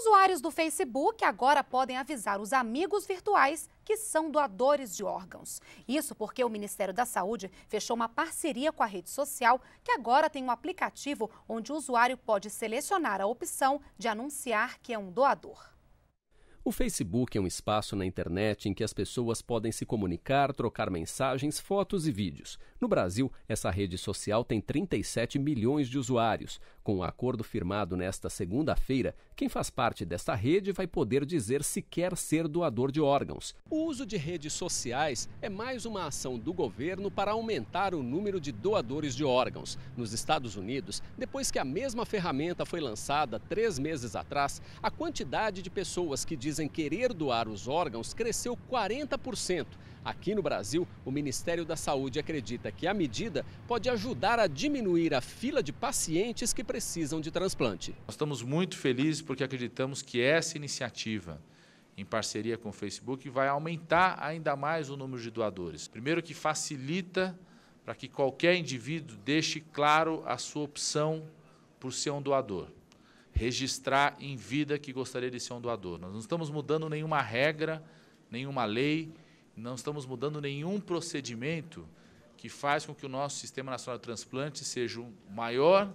Usuários do Facebook agora podem avisar os amigos virtuais que são doadores de órgãos. Isso porque o Ministério da Saúde fechou uma parceria com a rede social, que agora tem um aplicativo onde o usuário pode selecionar a opção de anunciar que é um doador. O Facebook é um espaço na internet em que as pessoas podem se comunicar, trocar mensagens, fotos e vídeos. No Brasil, essa rede social tem 37 milhões de usuários. Com o um acordo firmado nesta segunda-feira, quem faz parte desta rede vai poder dizer se quer ser doador de órgãos. O uso de redes sociais é mais uma ação do governo para aumentar o número de doadores de órgãos. Nos Estados Unidos, depois que a mesma ferramenta foi lançada três meses atrás, a quantidade de pessoas que dizem querer doar os órgãos cresceu 40%. Aqui no Brasil, o Ministério da Saúde acredita que a medida pode ajudar a diminuir a fila de pacientes que precisam precisam de transplante. Nós estamos muito felizes porque acreditamos que essa iniciativa, em parceria com o Facebook, vai aumentar ainda mais o número de doadores. Primeiro, que facilita para que qualquer indivíduo deixe claro a sua opção por ser um doador. Registrar em vida que gostaria de ser um doador. Nós não estamos mudando nenhuma regra, nenhuma lei, não estamos mudando nenhum procedimento que faz com que o nosso Sistema Nacional de Transplantes seja o maior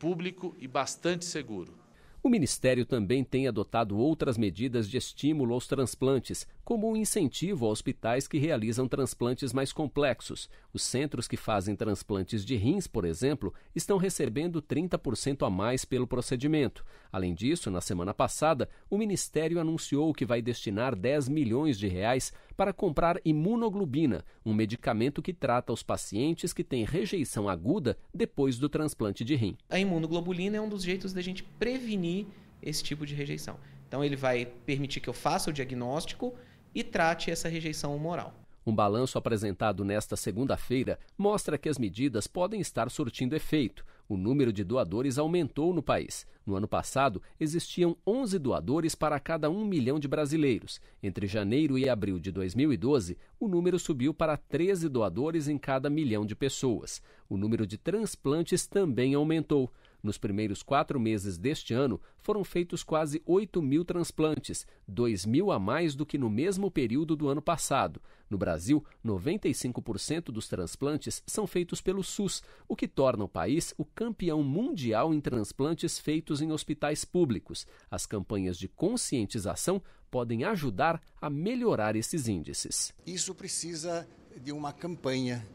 público e bastante seguro. O Ministério também tem adotado outras medidas de estímulo aos transplantes, como um incentivo a hospitais que realizam transplantes mais complexos. Os centros que fazem transplantes de rins, por exemplo, estão recebendo 30% a mais pelo procedimento. Além disso, na semana passada, o Ministério anunciou que vai destinar 10 milhões de reais para comprar imunoglobina, um medicamento que trata os pacientes que têm rejeição aguda depois do transplante de rim. A imunoglobulina é um dos jeitos da gente prevenir esse tipo de rejeição. Então ele vai permitir que eu faça o diagnóstico e trate essa rejeição humoral. Um balanço apresentado nesta segunda-feira mostra que as medidas podem estar surtindo efeito, o número de doadores aumentou no país. No ano passado, existiam 11 doadores para cada um milhão de brasileiros. Entre janeiro e abril de 2012, o número subiu para 13 doadores em cada milhão de pessoas. O número de transplantes também aumentou. Nos primeiros quatro meses deste ano, foram feitos quase 8 mil transplantes, 2 mil a mais do que no mesmo período do ano passado. No Brasil, 95% dos transplantes são feitos pelo SUS, o que torna o país o campeão mundial em transplantes feitos em hospitais públicos. As campanhas de conscientização podem ajudar a melhorar esses índices. Isso precisa de uma campanha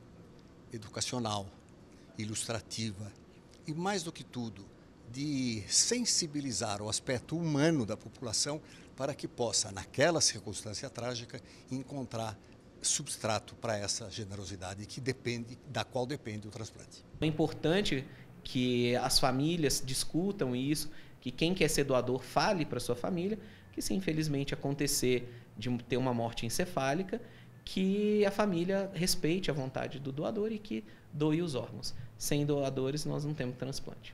educacional, ilustrativa e, mais do que tudo, de sensibilizar o aspecto humano da população para que possa, naquela circunstância trágica, encontrar substrato para essa generosidade que depende da qual depende o transplante. É importante que as famílias discutam isso, que quem quer ser doador fale para sua família que se infelizmente acontecer de ter uma morte encefálica, que a família respeite a vontade do doador e que doe os órgãos. Sem doadores, nós não temos transplante.